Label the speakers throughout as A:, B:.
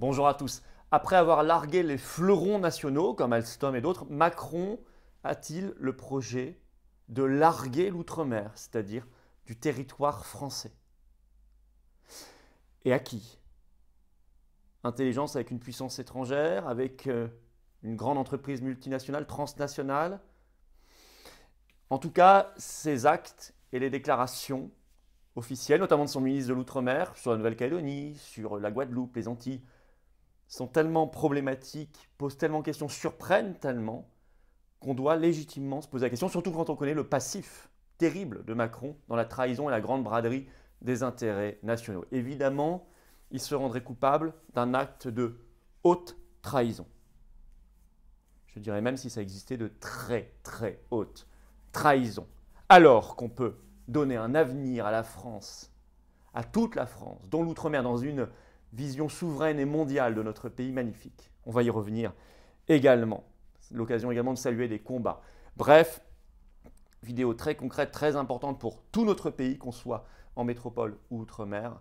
A: Bonjour à tous. Après avoir largué les fleurons nationaux comme Alstom et d'autres, Macron a-t-il le projet de larguer l'outre-mer, c'est-à-dire du territoire français Et à qui Intelligence avec une puissance étrangère, avec euh, une grande entreprise multinationale, transnationale En tout cas, ses actes et les déclarations officielles, notamment de son ministre de l'Outre-mer, sur la Nouvelle-Calédonie, sur la Guadeloupe, les Antilles, sont tellement problématiques, posent tellement de questions, surprennent tellement qu'on doit légitimement se poser la question, surtout quand on connaît le passif terrible de Macron dans la trahison et la grande braderie des intérêts nationaux. Évidemment, il se rendrait coupable d'un acte de haute trahison. Je dirais même si ça existait de très très haute trahison. Alors qu'on peut donner un avenir à la France, à toute la France, dont l'outre-mer, dans une vision souveraine et mondiale de notre pays magnifique. On va y revenir également. L'occasion également de saluer des combats. Bref, vidéo très concrète, très importante pour tout notre pays, qu'on soit en métropole ou outre-mer,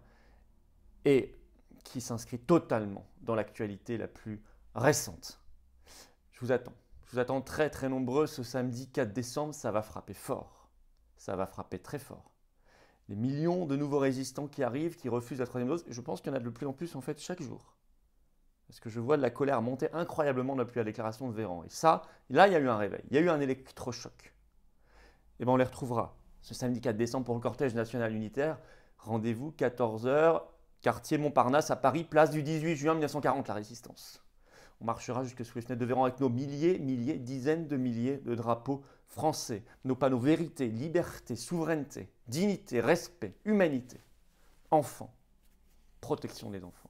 A: et qui s'inscrit totalement dans l'actualité la plus récente. Je vous attends. Je vous attends très très nombreux ce samedi 4 décembre, ça va frapper fort. Ça va frapper très fort les millions de nouveaux résistants qui arrivent, qui refusent la troisième dose. Je pense qu'il y en a de plus en plus en fait chaque jour. Parce que je vois de la colère monter incroyablement depuis la déclaration de Véran. Et ça, là, il y a eu un réveil, il y a eu un électrochoc. Et eh bien on les retrouvera ce samedi 4 décembre pour le cortège national unitaire. Rendez-vous 14h, quartier Montparnasse à Paris, place du 18 juin 1940, la résistance. On marchera jusque sous les fenêtres de Véran avec nos milliers, milliers, dizaines de milliers de drapeaux français, nos panneaux vérité, liberté, souveraineté, dignité, respect, humanité, enfants, protection des enfants.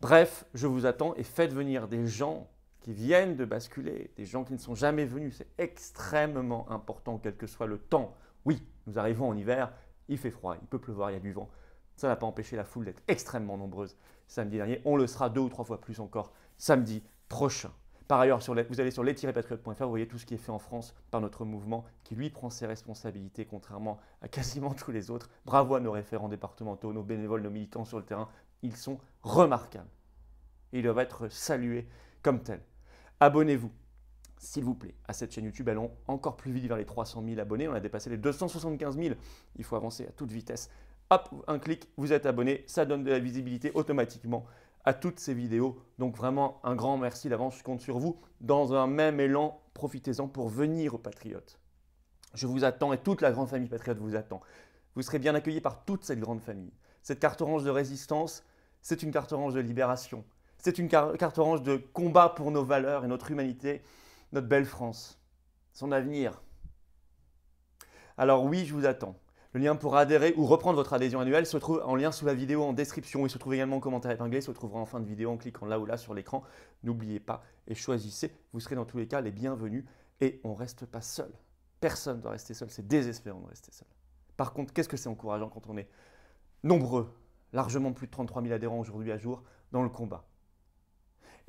A: Bref, je vous attends et faites venir des gens qui viennent de basculer, des gens qui ne sont jamais venus. C'est extrêmement important, quel que soit le temps. Oui, nous arrivons en hiver, il fait froid, il peut pleuvoir, il y a du vent. Ça n'a pas empêché la foule d'être extrêmement nombreuse samedi dernier. On le sera deux ou trois fois plus encore samedi prochain. Par ailleurs, vous allez sur les-patriotes.fr, vous voyez tout ce qui est fait en France par notre mouvement qui, lui, prend ses responsabilités, contrairement à quasiment tous les autres. Bravo à nos référents départementaux, nos bénévoles, nos militants sur le terrain. Ils sont remarquables. ils doivent être salués comme tels. Abonnez-vous, s'il vous plaît, à cette chaîne YouTube. Allons encore plus vite vers les 300 000 abonnés. On a dépassé les 275 000. Il faut avancer à toute vitesse. Hop, un clic, vous êtes abonné. Ça donne de la visibilité automatiquement à toutes ces vidéos. Donc vraiment un grand merci d'avance, je compte sur vous. Dans un même élan, profitez-en pour venir aux Patriotes. Je vous attends et toute la grande famille Patriote vous attend. Vous serez bien accueillis par toute cette grande famille. Cette carte orange de résistance, c'est une carte orange de libération. C'est une carte orange de combat pour nos valeurs et notre humanité, notre belle France, son avenir. Alors oui, je vous attends. Le lien pour adhérer ou reprendre votre adhésion annuelle se trouve en lien sous la vidéo en description. Il se trouve également en commentaire épinglé, il se trouvera en fin de vidéo en cliquant là ou là sur l'écran. N'oubliez pas et choisissez, vous serez dans tous les cas les bienvenus et on ne reste pas seul. Personne ne doit rester seul, c'est désespérant de rester seul. Par contre, qu'est-ce que c'est encourageant quand on est nombreux, largement plus de 33 000 adhérents aujourd'hui à jour, dans le combat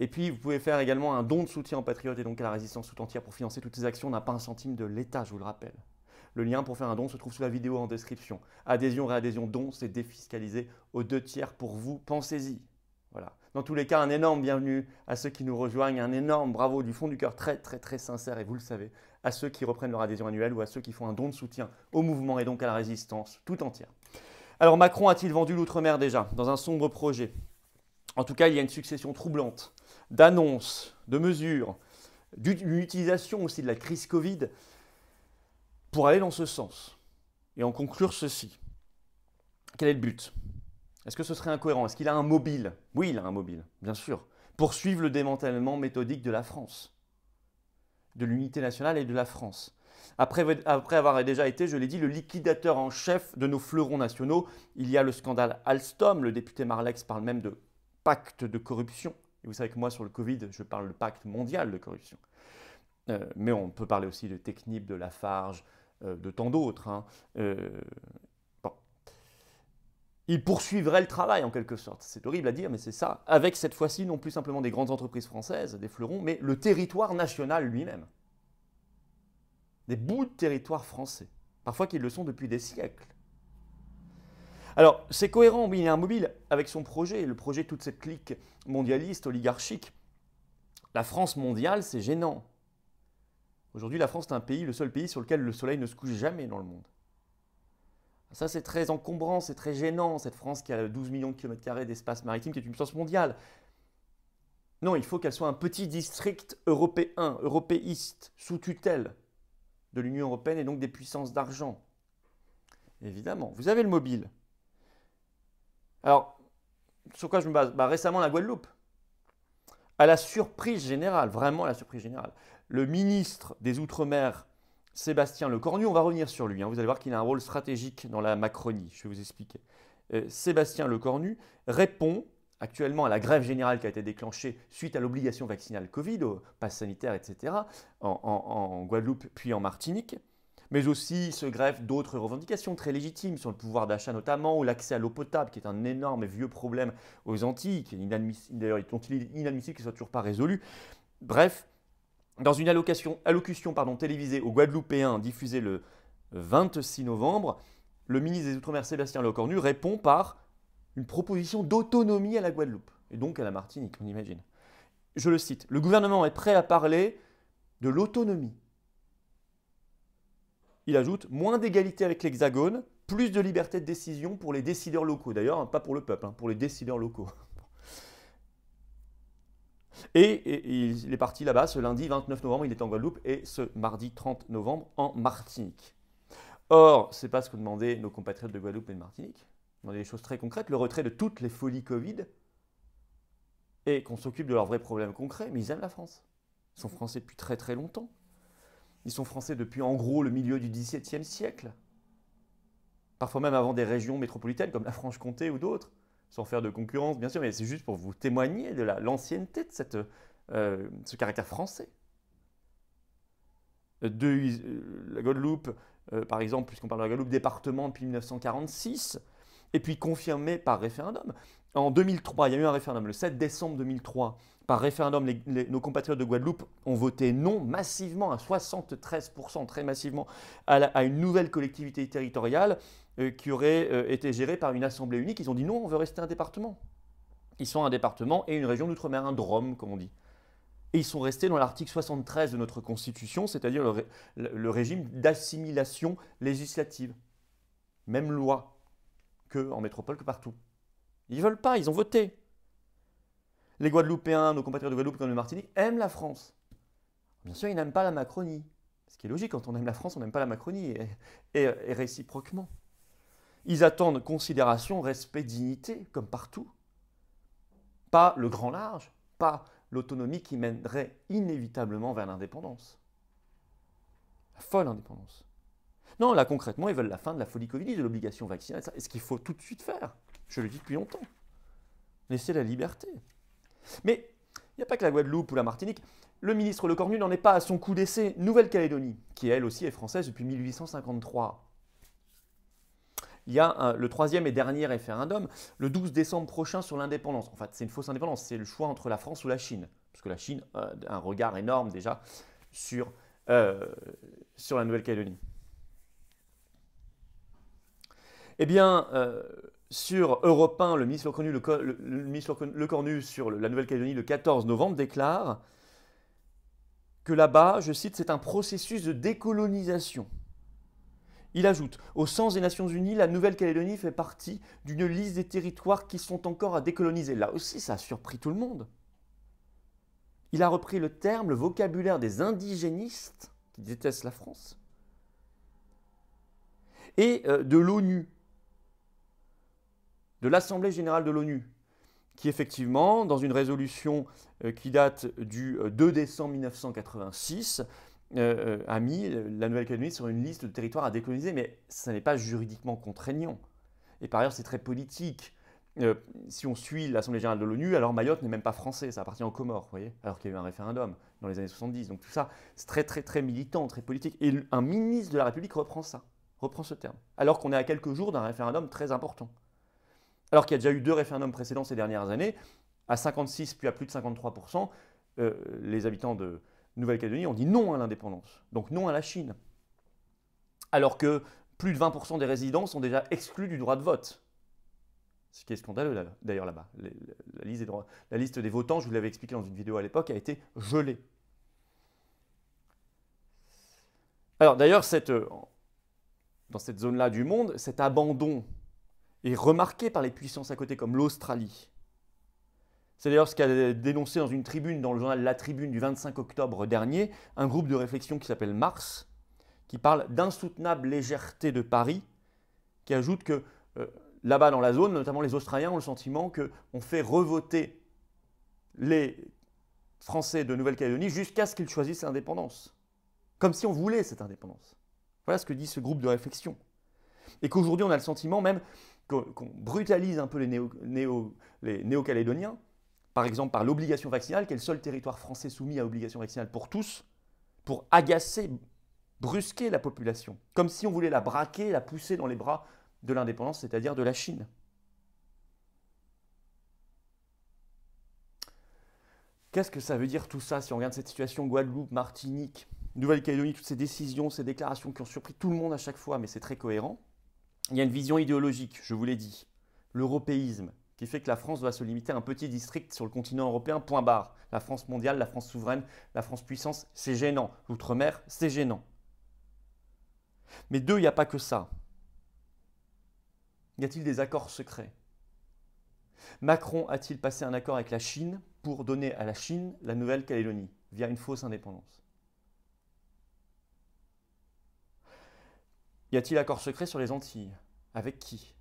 A: et puis, vous pouvez faire également un don de soutien aux Patriotes et donc à la résistance tout entière pour financer toutes ces actions. On n'a pas un centime de l'État, je vous le rappelle. Le lien pour faire un don se trouve sous la vidéo en description. Adhésion, réadhésion, don, c'est défiscalisé aux deux tiers pour vous. Pensez-y. Voilà. Dans tous les cas, un énorme bienvenue à ceux qui nous rejoignent, un énorme bravo du fond du cœur très très très sincère, et vous le savez, à ceux qui reprennent leur adhésion annuelle ou à ceux qui font un don de soutien au mouvement et donc à la résistance tout entière. Alors Macron a-t-il vendu l'outre-mer déjà dans un sombre projet En tout cas, il y a une succession troublante d'annonces, de mesures, d'une utilisation aussi de la crise Covid pour aller dans ce sens et en conclure ceci. Quel est le but Est-ce que ce serait incohérent Est-ce qu'il a un mobile Oui, il a un mobile, bien sûr. Poursuivre le démantèlement méthodique de la France, de l'unité nationale et de la France. Après, avoir déjà été, je l'ai dit, le liquidateur en chef de nos fleurons nationaux, il y a le scandale Alstom, le député Marlex parle même de pacte de corruption. Et vous savez que moi, sur le Covid, je parle de pacte mondial de corruption. Euh, mais on peut parler aussi de Technip, de Lafarge, euh, de tant d'autres. Hein. Euh, il Bon. Ils poursuivraient le travail en quelque sorte. C'est horrible à dire, mais c'est ça. Avec cette fois-ci non plus simplement des grandes entreprises françaises, des fleurons, mais le territoire national lui-même. Des bouts de territoire français, parfois qu'ils le sont depuis des siècles. Alors, c'est cohérent, oui, il est avec son projet, le projet de toute cette clique mondialiste, oligarchique. La France mondiale, c'est gênant. Aujourd'hui, la France est un pays, le seul pays sur lequel le soleil ne se couche jamais dans le monde. Ça, c'est très encombrant, c'est très gênant, cette France qui a 12 millions de kilomètres carrés d'espace maritime, qui est une puissance mondiale. Non, il faut qu'elle soit un petit district européen, européiste, sous tutelle de l'Union européenne et donc des puissances d'argent. Évidemment, vous avez le mobile. Alors, sur quoi je me base bah, Récemment, la Guadeloupe. À la surprise générale, vraiment à la surprise générale, le ministre des Outre-mer, Sébastien Lecornu. On va revenir sur lui. Hein. Vous allez voir qu'il a un rôle stratégique dans la Macronie. Je vais vous expliquer. Euh, Sébastien Lecornu répond actuellement à la grève générale qui a été déclenchée suite à l'obligation vaccinale Covid, au pass sanitaire, etc., en, Guadeloupe puis en Martinique. Mais aussi se grève d'autres revendications très légitimes sur le pouvoir d'achat notamment ou l'accès à l'eau potable qui est un énorme et vieux problème aux Antilles, qui est inadmissible, d'ailleurs inadmissible qu'il soit toujours pas résolu. Bref, dans une allocution pardon, télévisée aux Guadeloupéens diffusée le 26 novembre, le ministre des Outre-mer Sébastien Lecornu répond par une proposition d'autonomie à la Guadeloupe, et donc à la Martinique, on imagine. Je le cite, le gouvernement est prêt à parler de l'autonomie. Il ajoute, moins d'égalité avec l'Hexagone, plus de liberté de décision pour les décideurs locaux. D'ailleurs, hein, pas pour le peuple, hein, pour les décideurs locaux. Et, il est parti là-bas ce lundi 29 novembre, il est en Guadeloupe, et ce mardi 30 novembre en Martinique. Or, ce n'est pas ce que demandaient nos compatriotes de Guadeloupe et de Martinique. Ils demandaient des choses très concrètes, le retrait de toutes les folies Covid, et qu'on s'occupe de leurs vrais problèmes concrets, mais ils aiment la France. Ils sont français depuis très très longtemps. Ils sont français depuis en gros le milieu du XVIIe siècle. Parfois même avant des régions métropolitaines comme la Franche-Comté ou d'autres sans faire de concurrence, bien sûr, mais c'est juste pour vous témoigner de l'ancienneté de euh, ce caractère français. Euh, de euh, la Guadeloupe, par exemple, puisqu'on parle de la Guadeloupe, département depuis 1946, et puis confirmé par référendum. En 2003, il y a eu un référendum, le 7 décembre 2003, par référendum, nos compatriotes de Guadeloupe ont voté non massivement, à 73%, très massivement, à une nouvelle collectivité territoriale euh, qui aurait euh, été géré par une assemblée unique. Ils ont dit non, on veut rester un département. Ils sont un département et une région d'outre-mer, un drôme, comme on dit. Et ils sont restés dans l'article 73 de notre Constitution, c'est-à-dire le, régime d'assimilation législative. Même loi que en métropole que partout. Ils veulent pas, ils ont voté. Les Guadeloupéens, nos compatriotes de Guadeloupe comme de Martinique, aiment la France. Bien sûr, ils n'aiment pas la Macronie. Ce qui est logique, quand on aime la France, on n'aime pas la Macronie, et réciproquement. Ils attendent considération, respect, dignité, comme partout. Pas le grand large, pas l'autonomie qui mènerait inévitablement vers l'indépendance. La folle indépendance. Non, là concrètement, ils veulent la fin de la folie Covid, de l'obligation vaccinale, et ce qu'il faut tout de suite faire. Je le dis depuis longtemps. Laisser la liberté. Mais il n'y a pas que la Guadeloupe ou la Martinique. Le ministre Le Lecornu n'en est pas à son coup d'essai Nouvelle-Calédonie, qui elle aussi est française depuis 1853 il y a le troisième et dernier référendum, le 12 décembre prochain sur l'indépendance. En fait, c'est une fausse indépendance, c'est le choix entre la France ou la Chine, parce que la Chine a euh, un regard énorme déjà sur, euh, sur la Nouvelle-Calédonie. Eh bien, euh, sur Europe 1, le ministre le, le, sur la Nouvelle-Calédonie le 14 novembre déclare que là-bas, je cite, c'est un processus de décolonisation. Il ajoute, au sens des Nations Unies, la Nouvelle-Calédonie fait partie d'une liste des territoires qui sont encore à décoloniser. Là aussi, ça a surpris tout le monde. Il a repris le terme, le vocabulaire des indigénistes, qui détestent la France, et euh, de l'ONU, de l'Assemblée générale de l'ONU, qui effectivement, dans une résolution euh, qui date du 2 euh, décembre 1986, euh, euh, a mis la Nouvelle-Calédonie sur une liste de territoires à décoloniser, mais ça n'est pas juridiquement contraignant. Et par ailleurs, c'est très politique. Euh, si on suit l'Assemblée générale de l'ONU, alors Mayotte n'est même pas français, ça appartient aux Comores, vous voyez, alors qu'il y a eu un référendum dans les années 70. Donc tout ça, c'est très très très militant, très politique. Et un ministre de la République reprend ça, reprend ce terme, alors qu'on est à quelques jours d'un référendum très important. Alors qu'il y a déjà eu deux référendums précédents ces dernières années, à 56 puis à plus de 53%, les habitants de, Nouvelle-Calédonie, on dit non à l'indépendance, donc non à la Chine. Alors que plus de 20% des résidents sont déjà exclus du droit de vote. Ce qui est scandaleux d'ailleurs là, bas La liste, des la liste des votants, je vous l'avais expliqué dans une vidéo à l'époque, a été gelée. Alors d'ailleurs, euh, dans cette zone-là du monde, cet abandon est remarqué par les puissances à côté comme l'Australie, c'est d'ailleurs ce qu'a dénoncé dans une tribune dans le journal La Tribune du 25 octobre dernier un groupe de réflexion qui s'appelle Mars, qui parle d'insoutenable légèreté de Paris, qui ajoute que euh, là-bas dans la zone, notamment les Australiens ont le sentiment qu'on fait revoter les Français de Nouvelle-Calédonie jusqu'à ce qu'ils choisissent l'indépendance. Comme si on voulait cette indépendance. Voilà ce que dit ce groupe de réflexion. Et qu'aujourd'hui, on a le sentiment même qu'on brutalise un peu les néo-calédoniens, néo calédoniens par exemple par l'obligation vaccinale, qui est le seul territoire français soumis à obligation vaccinale pour tous, pour agacer, brusquer la population, comme si on voulait la braquer, la pousser dans les bras de l'indépendance, c'est-à-dire de la Chine. Qu'est-ce que ça veut dire tout ça si on regarde cette situation Guadeloupe, Martinique, Nouvelle-Calédonie, toutes ces décisions, ces déclarations qui ont surpris tout le monde à chaque fois, mais c'est très cohérent. Il y a une vision idéologique, je vous l'ai dit, l'européisme, qui fait que la France doit se limiter à un petit district sur le continent européen, point barre. La France mondiale, la France souveraine, la France puissance, c'est gênant. L'outre-mer, c'est gênant. Mais deux, il n'y a pas que ça. Y a-t-il des accords secrets Macron a-t-il passé un accord avec la Chine pour donner à la Chine la Nouvelle-Calédonie via une fausse indépendance Y a-t-il accord secret sur les Antilles Avec qui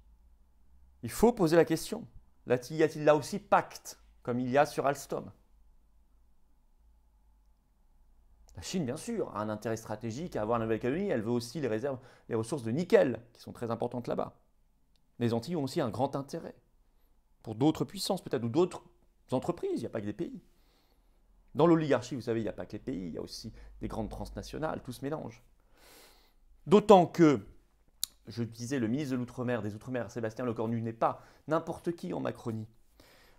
A: Il faut poser la question. Y a-t-il là aussi pacte, comme il y a sur Alstom La Chine, bien sûr, a un intérêt stratégique à avoir la Nouvelle-Calédonie. Elle veut aussi les réserves, les ressources de nickel, qui sont très importantes là-bas. Les Antilles ont aussi un grand intérêt pour d'autres puissances, peut-être, ou d'autres entreprises. Il n'y a pas que des pays. Dans l'oligarchie, vous savez, il n'y a pas que les pays, il y a aussi des grandes transnationales, tout se mélange. D'autant que je disais, le ministre de l'Outre-mer, des Outre-mer, Sébastien Lecornu, n'est pas n'importe qui en Macronie.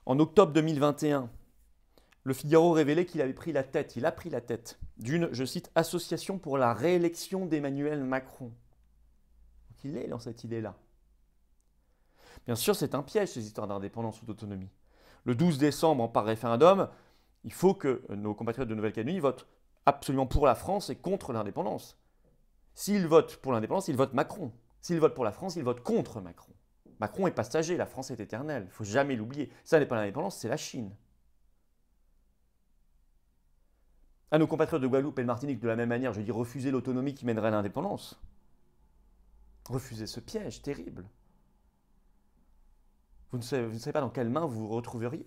A: En octobre 2021, le Figaro révélait qu'il avait pris la tête, il a pris la tête d'une, je cite, association pour la réélection d'Emmanuel Macron. Donc il est dans cette idée-là. Bien sûr, c'est un piège, ces histoires d'indépendance ou d'autonomie. Le 12 décembre, en par référendum, il faut que nos compatriotes de Nouvelle-Calédonie votent absolument pour la France et contre l'indépendance. S'ils votent pour l'indépendance, ils votent Macron. S'ils votent pour la France, ils votent contre Macron. Macron est passager, la France est éternelle. Il faut jamais l'oublier. Ça n'est pas l'indépendance, c'est la Chine. À nos compatriotes de Guadeloupe et de Martinique, de la même manière, je dis refuser l'autonomie qui mènerait à l'indépendance. Refuser ce piège terrible. Vous ne, savez, pas dans quelles mains vous vous retrouveriez.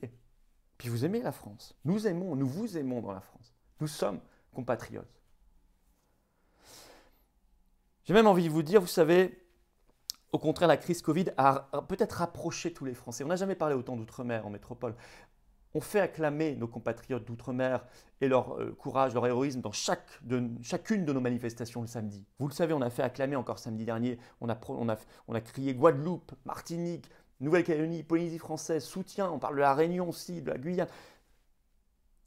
A: Puis vous aimez la France. Nous aimons, nous vous aimons dans la France. Nous sommes compatriotes. J'ai même envie de vous dire, vous savez, au contraire, la crise Covid a peut-être rapproché tous les Français. On n'a jamais parlé autant d'outre-mer en métropole. On fait acclamer nos compatriotes d'outre-mer et leur euh, courage, leur héroïsme dans chaque de, chacune de nos manifestations le samedi. Vous le savez, on a fait acclamer encore samedi dernier, on a, on a, on a crié Guadeloupe, Martinique, Nouvelle-Calédonie, Polynésie française, soutien, on parle de la Réunion aussi, de la Guyane.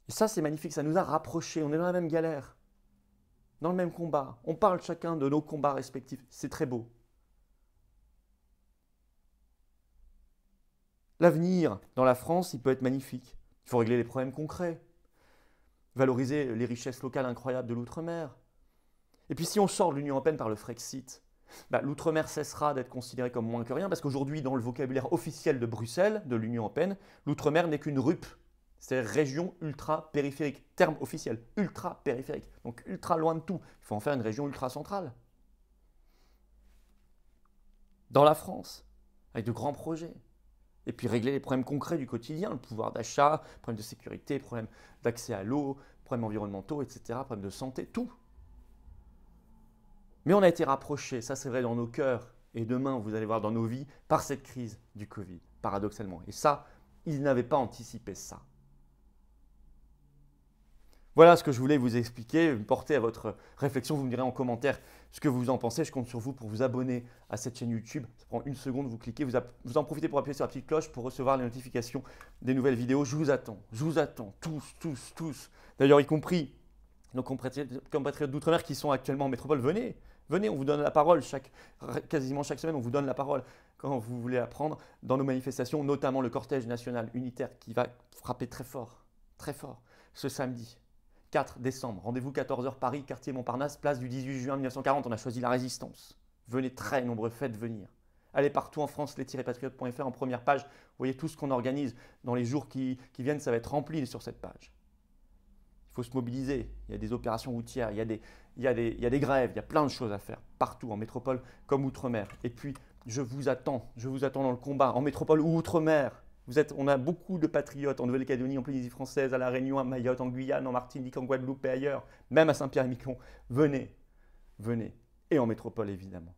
A: Et ça, c'est magnifique, ça nous a rapprochés, on est dans la même galère, dans le même combat, on parle chacun de nos combats respectifs, c'est très beau. L'avenir dans la France, il peut être magnifique. Il faut régler les problèmes concrets, valoriser les richesses locales incroyables de l'outre-mer. Et puis si on sort de l'Union européenne par le Frexit, bah, l'outre-mer cessera d'être considéré comme moins que rien, parce qu'aujourd'hui, dans le vocabulaire officiel de Bruxelles, de l'Union européenne, l'outre-mer n'est qu'une RUP, cest à région ultra-périphérique, terme officiel, ultra-périphérique, donc ultra loin de tout. Il faut en faire une région ultra-centrale. Dans la France, avec de grands projets. Et puis régler les problèmes concrets du quotidien, le pouvoir d'achat, problèmes de sécurité, problèmes d'accès à l'eau, problèmes environnementaux, etc., problèmes de santé, tout. Mais on a été rapprochés, ça c'est vrai dans nos cœurs, et demain vous allez voir dans nos vies, par cette crise du Covid, paradoxalement. Et ça, ils n'avaient pas anticipé ça. Voilà ce que je voulais vous expliquer, porter à votre réflexion. Vous me direz en commentaire ce que vous en pensez. Je compte sur vous pour vous abonner à cette chaîne YouTube. Ça prend une seconde, vous cliquez, vous, en profitez pour appuyer sur la petite cloche pour recevoir les notifications des nouvelles vidéos. Je vous attends, je vous attends, tous, tous, tous. D'ailleurs, y compris nos compatriotes d'outre-mer qui sont actuellement en métropole, venez, venez, on vous donne la parole. quasiment chaque semaine, on vous donne la parole quand vous voulez apprendre dans nos manifestations, notamment le cortège national unitaire qui va frapper très fort, très fort ce samedi. 4 décembre, rendez-vous 14h Paris, quartier Montparnasse, place du 18 juin 1940. On a choisi la résistance. Venez très nombreux, faites venir. Allez partout en France, les-patriotes.fr en première page. Vous voyez tout ce qu'on organise dans les jours qui, viennent, ça va être rempli sur cette page. Il faut se mobiliser. Il y a des opérations routières, il a des, il des, il y a des grèves, il y a plein de choses à faire partout, en métropole comme outre-mer. Et puis, je vous attends, je vous attends dans le combat, en métropole ou outre-mer. Vous êtes, on a beaucoup de patriotes en Nouvelle-Calédonie, en Polynésie française, à La Réunion, à Mayotte, en Guyane, en Martinique, en Guadeloupe et ailleurs, même à Saint-Pierre-et-Miquelon. Venez, venez, et en métropole évidemment.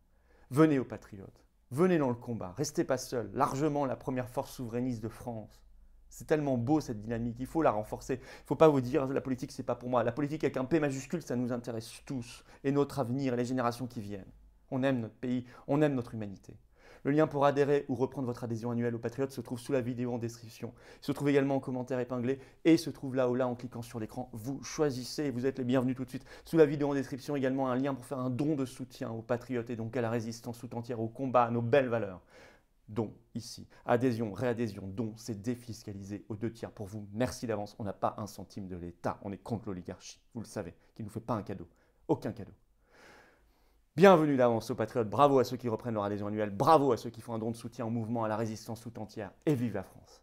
A: Venez aux patriotes, venez dans le combat, restez pas seuls, largement la première force souverainiste de France. C'est tellement beau cette dynamique, il faut la renforcer. Il ne faut pas vous dire la politique c'est pas pour moi. La politique avec un P majuscule, ça nous intéresse tous et notre avenir et les générations qui viennent. On aime notre pays, on aime notre humanité. Le lien pour adhérer ou reprendre votre adhésion annuelle au Patriotes se trouve sous la vidéo en description. Il se trouve également en commentaire épinglé et se trouve là ou là en cliquant sur l'écran. Vous choisissez et vous êtes les bienvenus tout de suite. Sous la vidéo en description également un lien pour faire un don de soutien aux Patriotes et donc à la résistance tout entière, au combat, à nos belles valeurs. Don ici. Adhésion, réadhésion, don, c'est défiscalisé aux deux tiers pour vous. Merci d'avance, on n'a pas un centime de l'État. On est contre l'oligarchie, vous le savez, qui ne nous fait pas un cadeau. Aucun cadeau. Bienvenue d'avance aux patriotes, bravo à ceux qui reprennent leur adhésion annuelle, bravo à ceux qui font un don de soutien au mouvement, à la résistance tout entière, et vive la France